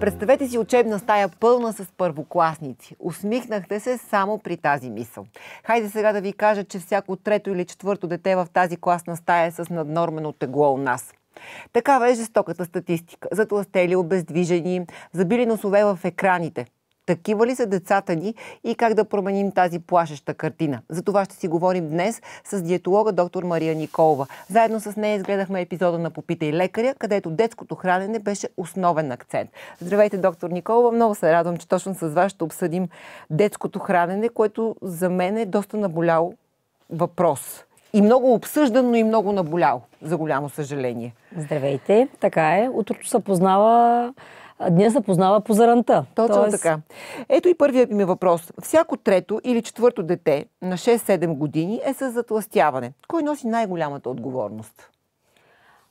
Представете си учебна стая пълна с първокласници. Усмихнахте се само при тази мисъл. Хайде сега да ви кажа, че всяко трето или четвърто дете в тази класна стая е с наднормено тегло у нас. Такава е жестоката статистика. Затластели, обездвижени, забили носове в екраните – такива ли са децата ни и как да променим тази плашеща картина? За това ще си говорим днес с диетолога доктор Мария Николова. Заедно с нея изгледахме епизода на Попита и лекаря, където детското хранене беше основен акцент. Здравейте, доктор Николова. Много се радвам, че точно с вас ще обсъдим детското хранене, което за мен е доста наболял въпрос. И много обсъждан, но и много наболял, за голямо съжаление. Здравейте, така е. Утрото се познава днес се познава по заранта. Точно Тоест... така. Ето и първият ми въпрос. Всяко трето или четвърто дете на 6-7 години е с затластяване. Кой носи най-голямата отговорност?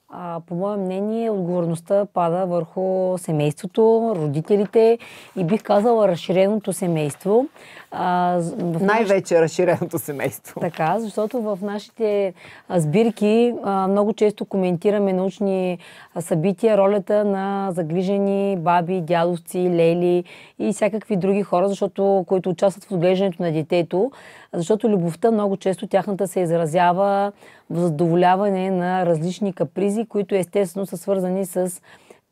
а, по мое мнение, отговорността пада върху семейството, родителите и бих казала разширеното семейство. А, в Най-вече наш... разширеното семейство. Така, защото в нашите сбирки а, много често коментираме научни събития, ролята на загрижени баби, дядовци, лели и всякакви други хора, защото, които участват в отглеждането на детето, защото любовта много често тяхната се изразява в задоволяване на различни капризи тези, които естествено са свързани с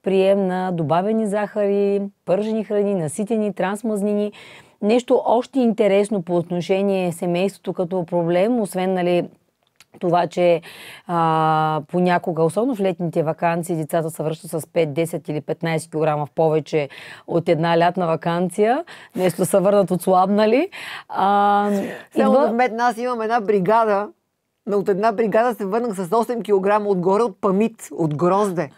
прием на добавени захари, пържени храни, наситени, трансмазнини. Нещо още интересно по отношение семейството като проблем, освен нали, това, че а, понякога, особено в летните вакансии, децата се връщат с 5, 10 или 15 кг повече от една лятна вакансия. Нещо се върнат отслабнали. А, Само идва... в Мед нас имам една бригада, но от една бригада се върнах с 8 кг отгоре от памит, от грозде.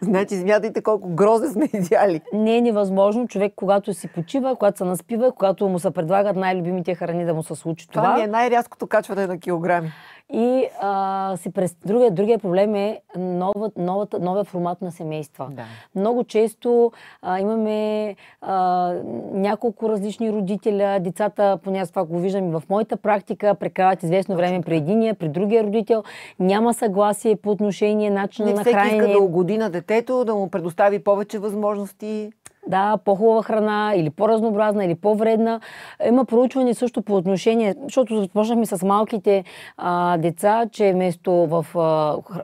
Значи смятайте колко грозе сме изяли. Не е невъзможно човек, когато си почива, когато се наспива, когато му се предлагат най-любимите храни да му се случи това. Това ми е най-рязкото качване на килограми. И а, се през... другия, другия проблем е нова, новата, новия формат на семейства. Да. Много често а, имаме а, няколко различни родителя, децата, поне аз това го виждам и в моята практика, прекарат известно време при единия, при другия родител, няма съгласие по отношение начина на хранение. Не всеки иска да угоди на детето, да му предостави повече възможности да, по-хубава храна или по-разнообразна или по-вредна. Има проучване също по отношение, защото започнахме с малките а, деца, че вместо в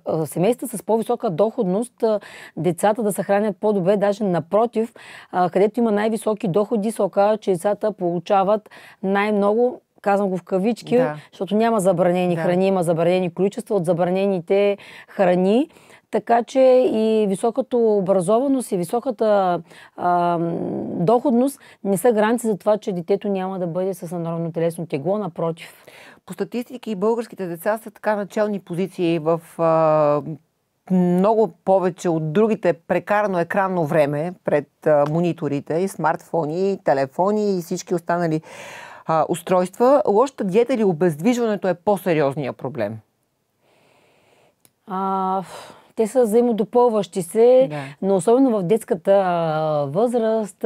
а, семейства с по-висока доходност а, децата да се хранят по-добре, даже напротив, а, където има най-високи доходи, се оказва, че децата получават най-много казвам го в кавички, да. защото няма забранени да. храни, има забранени количества от забранените храни. Така че и високата образованост и високата а, доходност не са гаранти за това, че детето няма да бъде с надровно телесно тегло, напротив. По статистики българските деца са така начални позиции в а, много повече от другите прекарано екранно време пред а, мониторите и смартфони, и телефони и всички останали а, устройства. Лошата диета или обездвижването е по-сериозния проблем? А, те са взаимодопълващи се, да. но особено в детската възраст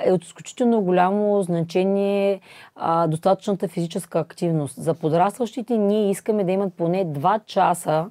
е от изключително голямо значение а, достатъчната физическа активност. За подрастващите ние искаме да имат поне 2 часа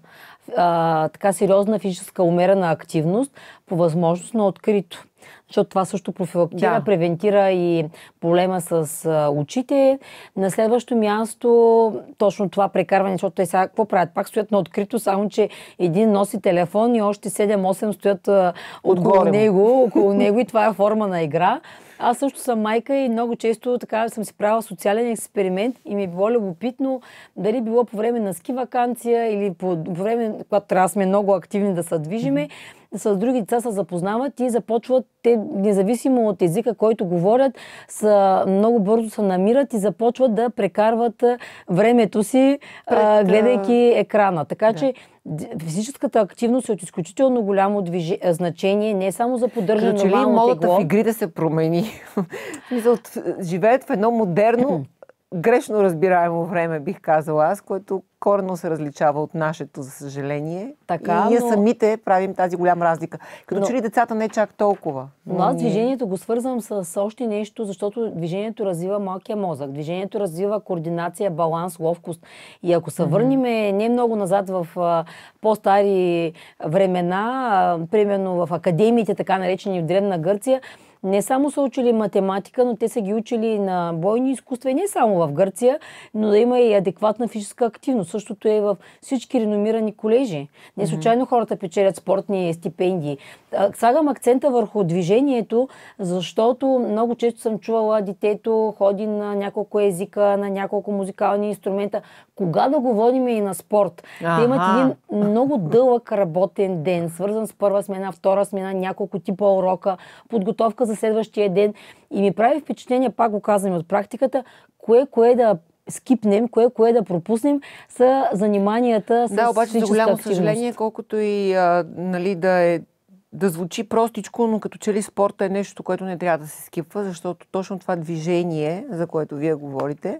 а, така сериозна физическа умерена активност по възможност на открито защото това също профилактира, да. превентира и проблема с а, очите. На следващо място, точно това прекарване, защото те сега какво правят? Пак стоят на открито, само че един носи телефон и още 7-8 стоят а, около него, около него и това е форма на игра. Аз също съм майка и много често така съм си правила социален експеримент и ми е било любопитно дали било по време на ски вакансия или по време, когато трябва да сме много активни да се движиме. Mm-hmm с други деца се запознават и започват, те, независимо от езика, който говорят, са, много бързо се намират и започват да прекарват времето си, Пред, а, гледайки екрана. Така да. че физическата активност е от изключително голямо движи... значение, не само за поддържане на нормално модата тегло. в игрите се промени. Живеят в едно модерно, грешно разбираемо време, бих казала аз, което корено се различава от нашето, за съжаление. Така, и ние но... самите правим тази голяма разлика. Като но... че ли децата не е чак толкова. Но аз движението го свързвам с още нещо, защото движението развива малкия мозък. Движението развива координация, баланс, ловкост. И ако се върнем не много назад в по-стари времена, примерно в академиите, така наречени в Древна Гърция, не само са учили математика, но те са ги учили на бойни изкуства и не само в Гърция, но да има и адекватна физическа активност. Същото е в всички реномирани колежи. Не случайно хората печелят спортни стипендии. Слагам акцента върху движението, защото много често съм чувала детето ходи на няколко езика, на няколко музикални инструмента. Кога да го водим и на спорт? Те имат един много дълъг работен ден, свързан с първа смена, втора смена, няколко типа урока, подготовка за за следващия ден. И ми прави впечатление, пак го казвам от практиката, кое, кое да скипнем, кое, кое да пропуснем, са заниманията с Да, обаче за голямо активност. съжаление, колкото и а, нали, да е да звучи простичко, но като че ли спорта е нещо, което не трябва да се скипва, защото точно това движение, за което вие говорите,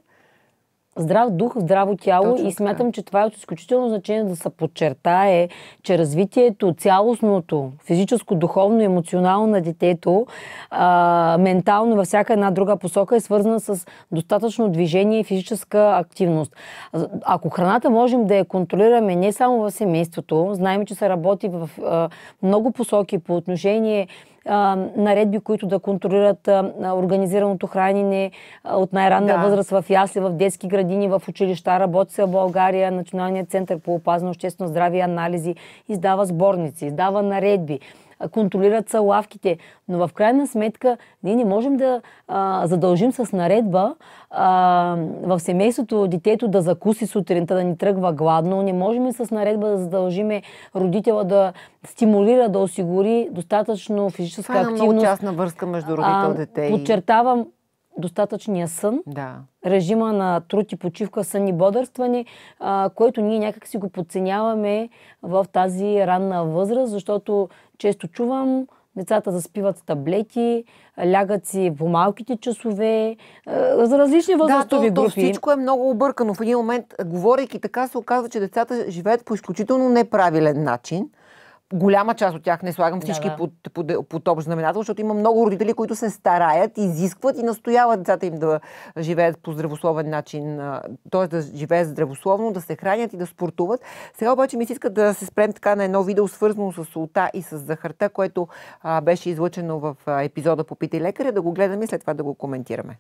Здрав дух, здраво тяло Точно и смятам, че това е от изключително значение да се подчертае, че развитието, цялостното, физическо, духовно, емоционално на детето, а, ментално във всяка една друга посока е свързана с достатъчно движение и физическа активност. Ако храната можем да я контролираме не само в семейството, знаем, че се работи в а, много посоки по отношение наредби, които да контролират организираното хранене от най-ранна да. възраст в ясли, в детски градини, в училища, работи се в България, Националният център по опазно обществено здраве и анализи, издава сборници, издава наредби контролират са лавките. Но в крайна сметка ние не можем да а, задължим с наредба а, в семейството детето да закуси сутринта, да ни тръгва гладно. Не можем с наредба да задължиме родителя да стимулира, да осигури достатъчно физическа Това е активност. Това е много частна връзка между родител и дете. Подчертавам, достатъчния сън, да. режима на труд и почивка, сън и бодърстване, а, което ние някак си го подценяваме в тази ранна възраст, защото често чувам, децата заспиват с таблети, лягат си по малките часове, за различни възрастови да, то, групи. Да, всичко е много объркано. В един момент, говорейки така, се оказва, че децата живеят по изключително неправилен начин – голяма част от тях, не слагам всички да, да. Под, под, под общ знаменател, защото има много родители, които се стараят, изискват и настояват децата им да живеят по здравословен начин, т.е. да живеят здравословно, да се хранят и да спортуват. Сега обаче ми се иска да се спрем така на едно видео, свързано с солта и с захарта, което а, беше излъчено в а, епизода Попитай лекаря, да го гледаме и след това да го коментираме.